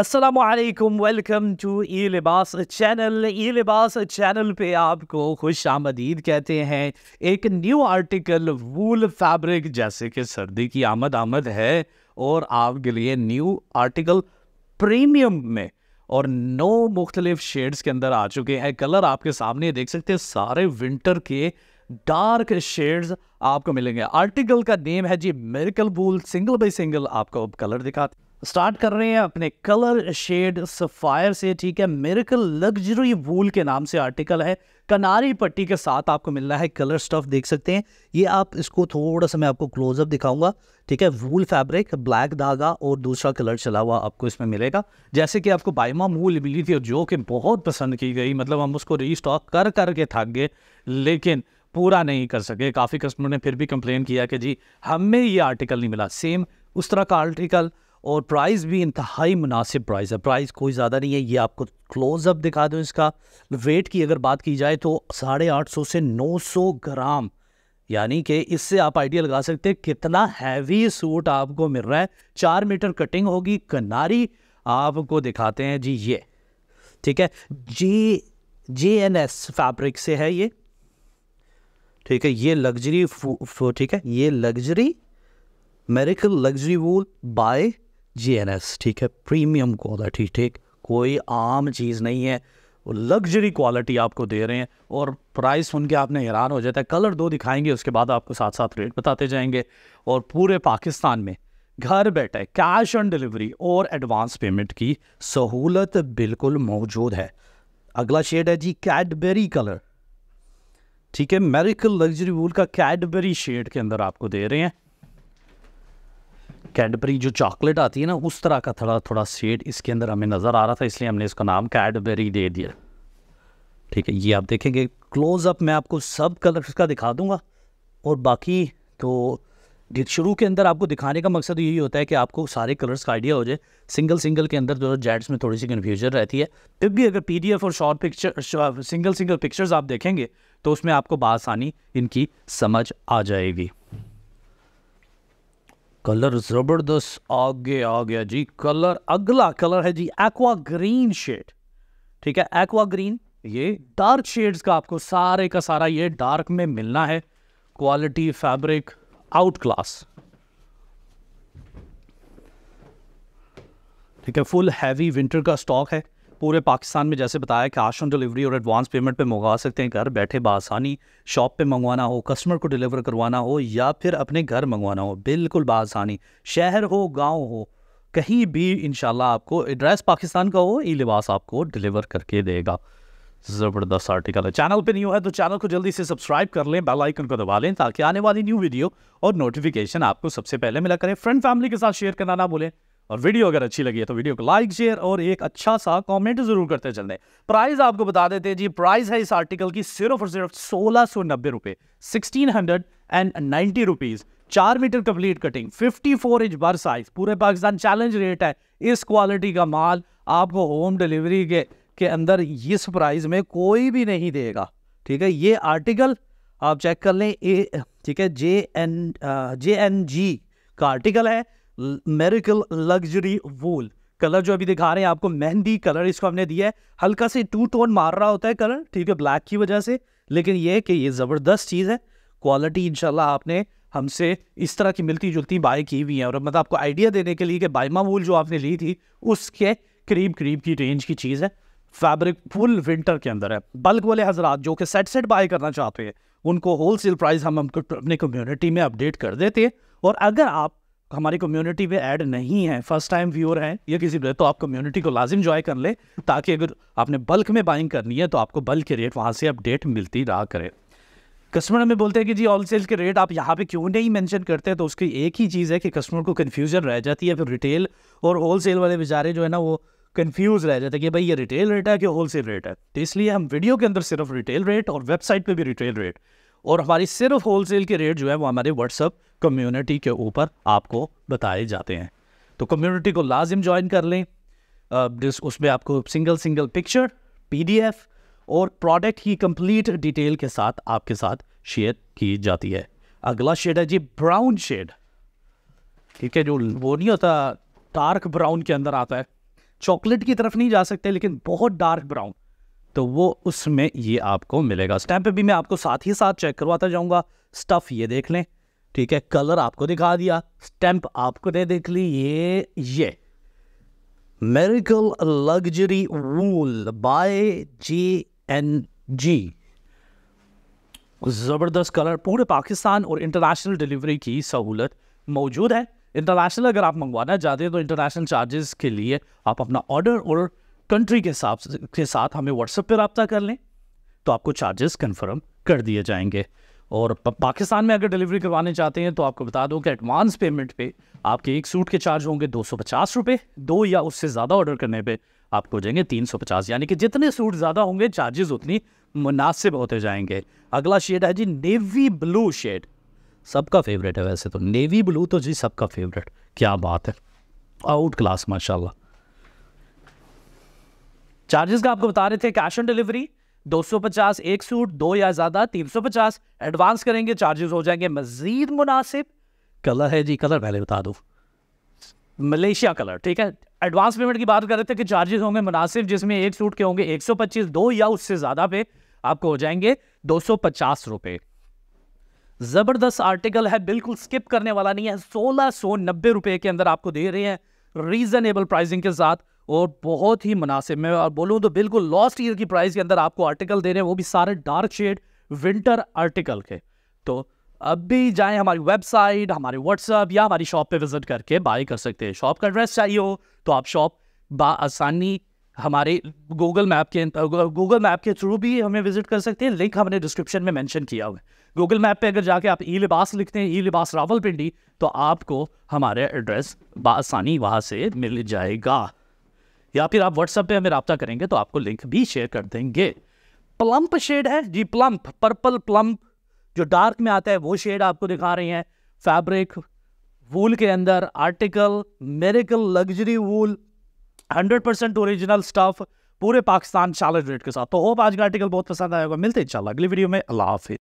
Aslam welcome to ई लिबास channel ई लिबास channel पे आपको खुश आमदीद कहते हैं एक न्यू आर्टिकल वूल फैब्रिक जैसे कि सर्दी की आमद आमद है और आपके लिए न्यू आर्टिकल प्रीमियम में और नौ मुख्तलिफ शेड्स के अंदर आ चुके हैं कलर आपके सामने देख सकते हैं सारे विंटर के डार्क शेड्स आपको मिलेंगे आर्टिकल का नेम है जी miracle wool single by single आपको कलर दिखाते स्टार्ट कर रहे हैं अपने कलर शेड सफायर से ठीक है मेरिकल लग्जरी वूल के नाम से आर्टिकल है कनारी पट्टी के साथ आपको मिल रहा है कलर स्टफ देख सकते हैं ये आप इसको थोड़ा सा मैं आपको क्लोजअप दिखाऊंगा ठीक है वूल फैब्रिक ब्लैक धागा और दूसरा कलर चला हुआ आपको इसमें मिलेगा जैसे कि आपको बाइमा मूल मिली थी और जो कि बहुत पसंद की गई मतलब हम उसको रीस्टॉक कर करके थक गए लेकिन पूरा नहीं कर सके काफ़ी कस्टमर ने फिर भी कंप्लेन किया कि जी हमें ये आर्टिकल नहीं मिला सेम उस तरह का आर्टिकल और प्राइस भी इंतहाई मुनासिब प्राइस है प्राइस कोई ज़्यादा नहीं है ये आपको क्लोजअप दिखा दूँ इसका वेट की अगर बात की जाए तो साढ़े आठ सौ से नौ सौ ग्राम यानी कि इससे आप आइडिया लगा सकते हैं कितना हैवी सूट आपको मिल रहा है चार मीटर कटिंग होगी कनारी आपको दिखाते हैं जी ये ठीक है जी जे एन एस फैब्रिक से है ये ठीक है ये लग्जरी ठीक है ये luxury miracle luxury wool by G N S ठीक है प्रीमियम क्वालिटी ठीक कोई आम चीज़ नहीं है वो लग्जरी क्वालिटी आपको दे रहे हैं और प्राइस सुन के आपने हैरान हो जाता है कलर दो दिखाएंगे उसके बाद आपको साथ साथ रेट बताते जाएंगे और पूरे पाकिस्तान में घर बैठे कैश ऑन डिलीवरी और एडवांस पेमेंट की सहूलत बिल्कुल मौजूद है अगला शेड है जी कैडबेरी कलर ठीक है मेरिकल लग्जरी वूल का कैडबेरी शेड के अंदर आपको दे रहे हैं कैडबरी जो चॉकलेट आती है ना उस तरह का थोड़ा थोड़ा शेड इसके अंदर हमें नज़र आ रहा था इसलिए हमने इसका नाम कैडबरी दे दिया ठीक है ये आप देखेंगे क्लोज़अप मैं आपको सब कलर्स का दिखा दूंगा और बाकी तो शुरू के अंदर आपको दिखाने का मकसद यही होता है कि आपको सारे कलर्स का आइडिया हो जाए सिंगल सिंगल के अंदर जो है जेट्स में थोड़ी सी कन्फ्यूजन रहती है फिर भी अगर पी और short picture single single pictures आप देखेंगे तो उसमें आपको बसानी इनकी समझ आ जाएगी कलर ज़बरदस्त आगे आ गया जी कलर अगला कलर है जी एक्वा ग्रीन शेड ठीक है एक्वा ग्रीन ये डार्क शेड्स का आपको सारे का सारा ये डार्क में मिलना है क्वालिटी फैब्रिक आउट क्लास ठीक है फुल हैवी विंटर का स्टॉक है पूरे पाकिस्तान में जैसे बताया कैश ऑन डिलीवरी और एडवांस पेमेंट पे मंगवा सकते हैं घर बैठे बासानी शॉप पे मंगवाना हो कस्टमर को डिलीवर करवाना हो या फिर अपने घर मंगवाना हो बिल्कुल बासानी शहर हो गाँव हो कहीं भी इन आपको एड्रेस पाकिस्तान का हो ई लिबास आपको डिलीवर करके देगा ज़बरदस्त आर्टिकल है चैनल पे न्यू है तो चैनल को जल्दी से सब्सक्राइब कर लें बेल आइकन को दबा लें ताकि आने वाली न्यू वीडियो और नोटिफिकेशन आपको सबसे पहले मिला करें फ्रेंड फैमिली के साथ शेयर करना ना भूलें और वीडियो अगर अच्छी लगी है तो वीडियो को लाइक शेयर और एक अच्छा सा कमेंट जरूर करते चल दें प्राइस आपको बता देते हैं जी प्राइस है इस आर्टिकल की सिर्फ और सिर्फ सोलह सौ नब्बे रुपए sixteen hundred and ninety rupees चार metre complete cutting fifty four inch बर साइज पूरे पाकिस्तान चैलेंज रेट है इस क्वालिटी का माल आपको होम डिलीवरी के के अंदर इस प्राइस में कोई भी नहीं देगा ठीक है ये आर्टिकल आप चेक कर लें ठीक है जे एन जे एन जी का आर्टिकल है मेरिकल लग्जरी वूल कलर जो अभी दिखा रहे हैं आपको मेहंदी कलर इसको हमने दिया है हल्का से टू टोन मार रहा होता है कलर ठीक है ब्लैक की वजह से लेकिन ये कि ये ज़बरदस्त चीज़ है क्वालिटी इनशाला आपने हमसे इस तरह की मिलती जुलती बाय की हुई है और मतलब आपको आइडिया देने के लिए कि बाइमा वूल जो आपने ली थी उसके करीब करीब की रेंज की चीज़ है फैब्रिक फुल विंटर के अंदर है बल्क वाले हजरात जो कि सेट सेट बाय करना चाहते हैं उनको होल सेल प्राइस हम हमको अपने कम्युनिटी में अपडेट कर देते हैं और अगर आप हमारी कम्युनिटी में ऐड नहीं है फर्स्ट टाइम व्यूअर हैं या किसी भी तो आप कम्युनिटी को लाजिम ज्वाइन कर ले ताकि अगर आपने बल्क में बाइंग करनी है तो आपको बल्क के रेट वहाँ से अपडेट मिलती रहा करें कस्टमर हमें बोलते हैं कि जी ऑल सेल्स के रेट आप यहाँ पे क्यों नहीं मेंशन करते हैं तो उसकी एक ही चीज़ है कि कस्टमर को कन्फ्यूजन रह जाती है फिर रिटेल और होल सेल वाले बेचारे जो है ना वो कन्फ्यूज़ रह जाते हैं कि भाई ये रिटेल रेट है कि होल सेल रेट है तो इसलिए हम वीडियो के अंदर सिर्फ रिटेल रेट और वेबसाइट पर भी रिटेल रेट और हमारी सिर्फ होलसेल के रेट जो है वो हमारे व्हाट्सअप कम्युनिटी के ऊपर आपको बताए जाते हैं तो कम्युनिटी को लाजिम ज्वाइन कर लें उसमें आपको सिंगल सिंगल पिक्चर पीडीएफ और प्रोडक्ट की कंप्लीट डिटेल के साथ आपके साथ शेयर की जाती है अगला शेड है जी ब्राउन शेड ठीक है जो वो नहीं होता डार्क ब्राउन के अंदर आता है चॉकलेट की तरफ नहीं जा सकते लेकिन बहुत डार्क ब्राउन तो वो उसमें ये आपको मिलेगा स्टैम्प पे भी मैं आपको साथ ही साथ चेक करवाता जाऊंगा स्टफ़ ये देख लें ठीक है कलर आपको दिखा दिया स्टैम्प आपको दे देख ली ये ये miracle luxury wool by G N G ज़बरदस्त कलर पूरे पाकिस्तान और इंटरनेशनल डिलीवरी की सहूलत मौजूद है इंटरनेशनल अगर आप मंगवाना चाहते हैं तो इंटरनेशनल चार्जेस के लिए आप अपना ऑर्डर और कंट्री के हिसाब के साथ हमें व्हाट्सएप पर रबता कर लें तो आपको चार्जेस कन्फर्म कर दिए जाएंगे और पाकिस्तान में अगर डिलीवरी करवाने चाहते हैं तो आपको बता दूं कि एडवांस पेमेंट पे आपके एक सूट के चार्ज होंगे दो सौ पचास रुपये दो या उससे ज़्यादा ऑर्डर करने पे आपको जाएंगे तीन सौ पचास यानी कि जितने सूट ज़्यादा होंगे चार्जेस उतनी मुनासिब होते जाएंगे अगला शेड है जी नेवी ब्लू शेड सबका फेवरेट है वैसे तो नेवी ब्लू तो जी सबका फेवरेट क्या बात है आउट क्लास माशाल्लाह चार्जेस का आपको बता रहे थे कैश ऑन डिलीवरी 250 एक सूट दो या ज्यादा 350 एडवांस करेंगे चार्जेस हो जाएंगे मजीद मुनासिब कलर है जी कलर पहले बता दो मलेशिया कलर ठीक है एडवांस पेमेंट की बात कर रहे थे कि चार्जेस होंगे मुनासिब जिसमें एक सूट के होंगे 125 दो या उससे ज़्यादा पे आपको हो जाएंगे दो सौ ज़बरदस्त आर्टिकल है बिल्कुल स्किप करने वाला नहीं है सोलह सौ नब्बे के अंदर आपको दे रहे हैं रीजनेबल प्राइसिंग के साथ और बहुत ही मुनासिब मैं बोलूँ तो बिल्कुल लॉस्ट ईयर की प्राइस के अंदर आपको आर्टिकल दे रहे हैं वो भी सारे डार्क शेड विंटर आर्टिकल के तो अब भी जाएं हमारी वेबसाइट हमारे व्हाट्सअप या हमारी शॉप पे विजिट करके बाय कर सकते हैं शॉप का एड्रेस चाहिए हो तो आप शॉप आसानी हमारे गूगल मैप के गूगल मैप के थ्रू भी हमें विजिट कर सकते हैं लिंक हमने डिस्क्रिप्शन में मेंशन किया हुआ है गूगल मैप पे अगर जाके आप ई लिबास लिखते हैं ई लिबास रावलपिंडी तो आपको हमारे एड्रेस बसानी वहाँ से मिल जाएगा या फिर आप व्हाट्सएप पे हमें रबता करेंगे तो आपको लिंक भी शेयर कर देंगे प्लम्प शेड है जी प्लम्प पर्पल प्लम्प जो डार्क में आता है वो शेड आपको दिखा रही हैं फैब्रिक वूल के अंदर article miracle luxury wool 100 percent original stuff पूरे पाकिस्तान चालीस रेट के साथ तो होप आज का आर्टिकल बहुत पसंद आएगा मिलते हैं इंशाल्लाह अगली वीडियो में अल्लाह हाफिज़